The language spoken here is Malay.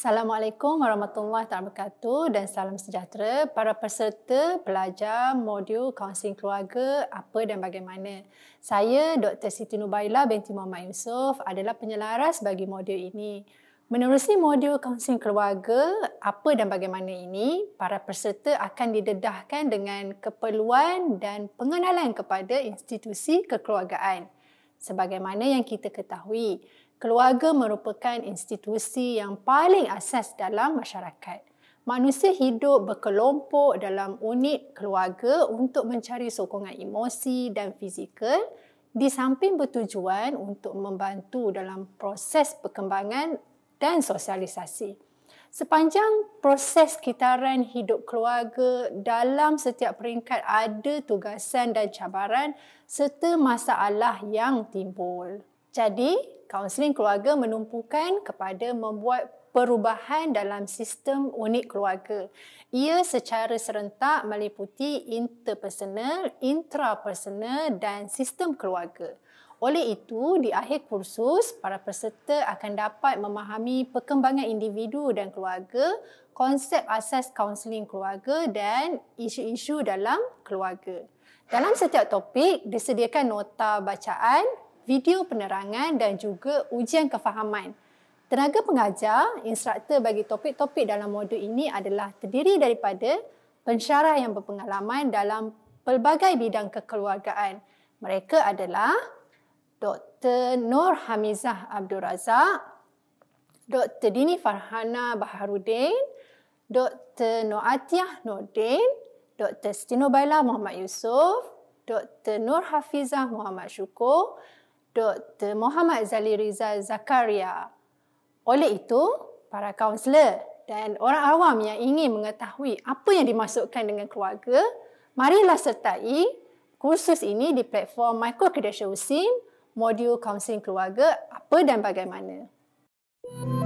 Assalamualaikum warahmatullahi wabarakatuh dan salam sejahtera para peserta pelajar modul kaunseling keluarga apa dan bagaimana. Saya Dr. Siti Nubaila binti Muhammad Yusof adalah penyelaras bagi modul ini. Menerusi modul kaunseling keluarga apa dan bagaimana ini, para peserta akan didedahkan dengan keperluan dan pengenalan kepada institusi kekeluargaan. Sebagaimana yang kita ketahui, keluarga merupakan institusi yang paling asas dalam masyarakat. Manusia hidup berkelompok dalam unit keluarga untuk mencari sokongan emosi dan fizikal di samping bertujuan untuk membantu dalam proses perkembangan dan sosialisasi. Sepanjang proses kitaran hidup keluarga dalam setiap peringkat ada tugasan dan cabaran serta masalah yang timbul. Jadi, kaunseling keluarga menumpukan kepada membuat perubahan dalam sistem unit keluarga. Ia secara serentak meliputi interpersonal, intrapersonal dan sistem keluarga. Oleh itu, di akhir kursus, para peserta akan dapat memahami perkembangan individu dan keluarga, konsep asas kaunseling keluarga dan isu-isu dalam keluarga. Dalam setiap topik, disediakan nota bacaan video penerangan dan juga ujian kefahaman. Tenaga pengajar, instruktur bagi topik-topik dalam modul ini adalah terdiri daripada pensyarah yang berpengalaman dalam pelbagai bidang kekeluargaan. Mereka adalah Dr. Nur Hamizah Abdul Razak, Dr. Dini Farhana Baharudin, Dr. Noatiah Nordin, Dr. Stino Baila Muhammad Yusof, Dr. Nur Hafizah Muhammad Syukur, Dr. Muhammad Zali Riza Zakaria. Oleh itu, para kaunselor dan orang awam yang ingin mengetahui apa yang dimasukkan dengan keluarga, marilah sertai kursus ini di platform Micro Credential Usin, modul kaunseling keluarga apa dan bagaimana. Hmm.